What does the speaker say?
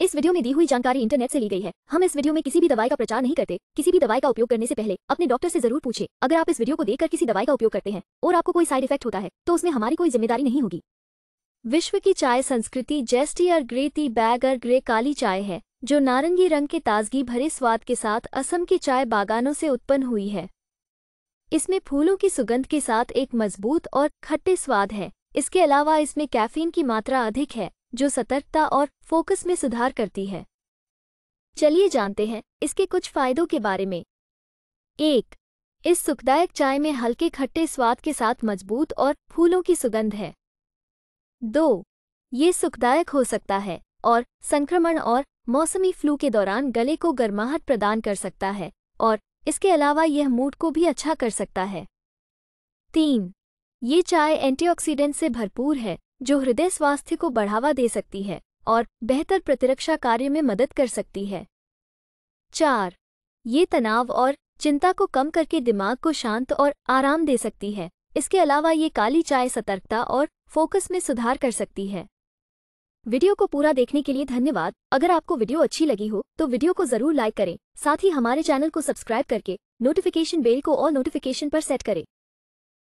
इस वीडियो में दी हुई जानकारी इंटरनेट से ली गई है हम इस वीडियो में किसी भी दवाई का प्रचार नहीं करते किसी भी दवाई का उपयोग करने से पहले अपने डॉक्टर से जरूर पूछे अगर आप इस वीडियो को देखकर किसी दवाई का उपयोग करते हैं और आपको कोई साइड इफेक्ट होता है तो उसमें हमारी कोई जिम्मेदारी नहीं होगी विश्व की चाय संस्कृति जेस्टी और ग्रे ती बैग और ग्रे काली चाय है जो नारंगी रंग के ताजगी भरे स्वाद के साथ असम के चाय बागानों से उत्पन्न हुई है इसमें फूलों की सुगंध के साथ एक मजबूत और खट्टे स्वाद है इसके अलावा इसमें कैफीन की मात्रा अधिक है जो सतर्कता और फोकस में सुधार करती है चलिए जानते हैं इसके कुछ फायदों के बारे में एक इस सुखदायक चाय में हल्के खट्टे स्वाद के साथ मजबूत और फूलों की सुगंध है दो ये सुखदायक हो सकता है और संक्रमण और मौसमी फ्लू के दौरान गले को गर्माहट प्रदान कर सकता है और इसके अलावा यह मूड को भी अच्छा कर सकता है तीन ये चाय एंटीऑक्सीडेंट से भरपूर है जो हृदय स्वास्थ्य को बढ़ावा दे सकती है और बेहतर प्रतिरक्षा कार्य में मदद कर सकती है चार ये तनाव और चिंता को कम करके दिमाग को शांत और आराम दे सकती है इसके अलावा ये काली चाय सतर्कता और फोकस में सुधार कर सकती है वीडियो को पूरा देखने के लिए धन्यवाद अगर आपको वीडियो अच्छी लगी हो तो वीडियो को जरूर लाइक करें साथ ही हमारे चैनल को सब्सक्राइब करके नोटिफिकेशन बेल को और नोटिफिकेशन पर सेट करें